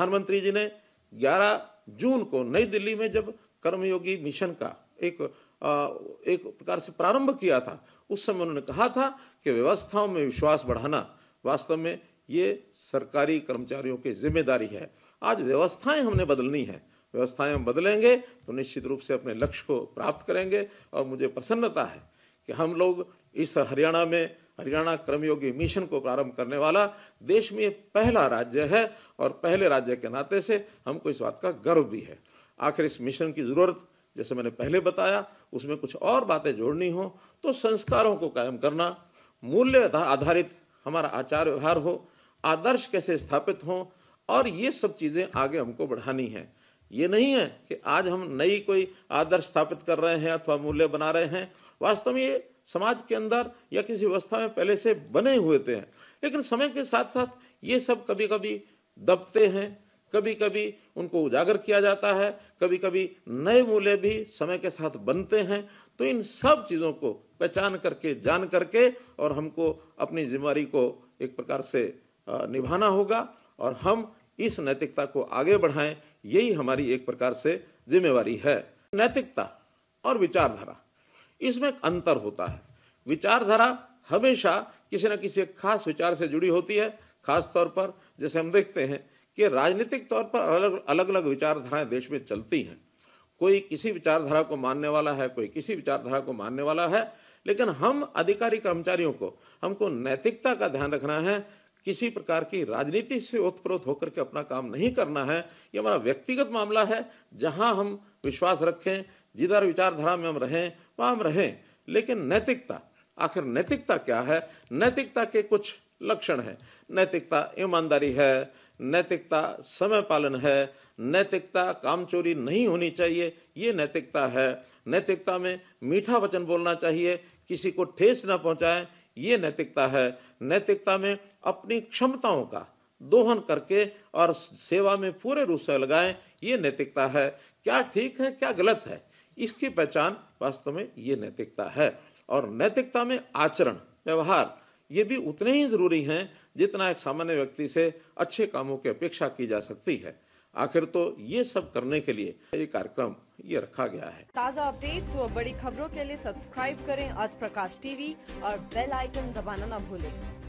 प्रधानमंत्री जी ने 11 जून को नई दिल्ली में जब कर्मयोगी मिशन का एक आ, एक प्रकार से प्रारंभ किया था उस समय उन्होंने कहा था कि व्यवस्थाओं में विश्वास बढ़ाना वास्तव में ये सरकारी कर्मचारियों की जिम्मेदारी है आज व्यवस्थाएं हमने बदलनी है व्यवस्थाएं हम बदलेंगे तो निश्चित रूप से अपने लक्ष्य को प्राप्त करेंगे और मुझे प्रसन्नता है कि हम लोग इस हरियाणा में हरियाणा कर्मयोगी मिशन को प्रारंभ करने वाला देश में पहला राज्य है और पहले राज्य के नाते से हमको इस बात का गर्व भी है आखिर इस मिशन की ज़रूरत जैसे मैंने पहले बताया उसमें कुछ और बातें जोड़नी हो तो संस्कारों को कायम करना मूल्य आधारित हमारा आचार व्यवहार हो आदर्श कैसे स्थापित हों और ये सब चीज़ें आगे हमको बढ़ानी है ये नहीं है कि आज हम नई कोई आदर्श स्थापित कर रहे हैं अथवा मूल्य बना रहे हैं वास्तव में ये समाज के अंदर या किसी व्यवस्था में पहले से बने हुए थे हैं लेकिन समय के साथ साथ ये सब कभी कभी दबते हैं कभी कभी उनको उजागर किया जाता है कभी कभी नए मूल्य भी समय के साथ बनते हैं तो इन सब चीज़ों को पहचान करके जान करके और हमको अपनी जिम्मेवारी को एक प्रकार से निभाना होगा और हम इस नैतिकता को आगे बढ़ाएं यही हमारी एक प्रकार से जिम्मेवारी है नैतिकता और विचारधारा इसमें अंतर होता है विचारधारा हमेशा किसी न किसी खास विचार से जुड़ी होती है खास तौर पर जैसे हम देखते हैं कि राजनीतिक तौर पर अलग अलग अलग विचारधाराएं देश में चलती हैं कोई किसी विचारधारा को मानने वाला है कोई किसी विचारधारा को मानने वाला है लेकिन हम अधिकारी कर्मचारियों को हमको नैतिकता का ध्यान रखना है किसी प्रकार की राजनीति से ओतप्रोत होकर के अपना काम नहीं करना है ये हमारा व्यक्तिगत मामला है जहां हम विश्वास रखें जिधर विचारधारा में हम रहें वहाँ हम रहें लेकिन नैतिकता आखिर नैतिकता क्या है नैतिकता के कुछ लक्षण हैं नैतिकता ईमानदारी है नैतिकता समय पालन है नैतिकता काम चोरी नहीं होनी चाहिए ये नैतिकता है नैतिकता में मीठा वचन बोलना चाहिए किसी को ठेस न पहुंचाए ये नैतिकता है नैतिकता में अपनी क्षमताओं का दोहन करके और सेवा में पूरे रूप से लगाएं ये नैतिकता है क्या ठीक है क्या गलत है इसकी पहचान वास्तव में ये नैतिकता है और नैतिकता में आचरण व्यवहार ये भी उतने ही जरूरी हैं जितना एक सामान्य व्यक्ति से अच्छे कामों की अपेक्षा की जा सकती है आखिर तो ये सब करने के लिए ये कार्यक्रम ये रखा गया है ताज़ा अपडेट्स और बड़ी खबरों के लिए सब्सक्राइब करें आज प्रकाश टीवी और बेल आइकन दबाना न भूलें।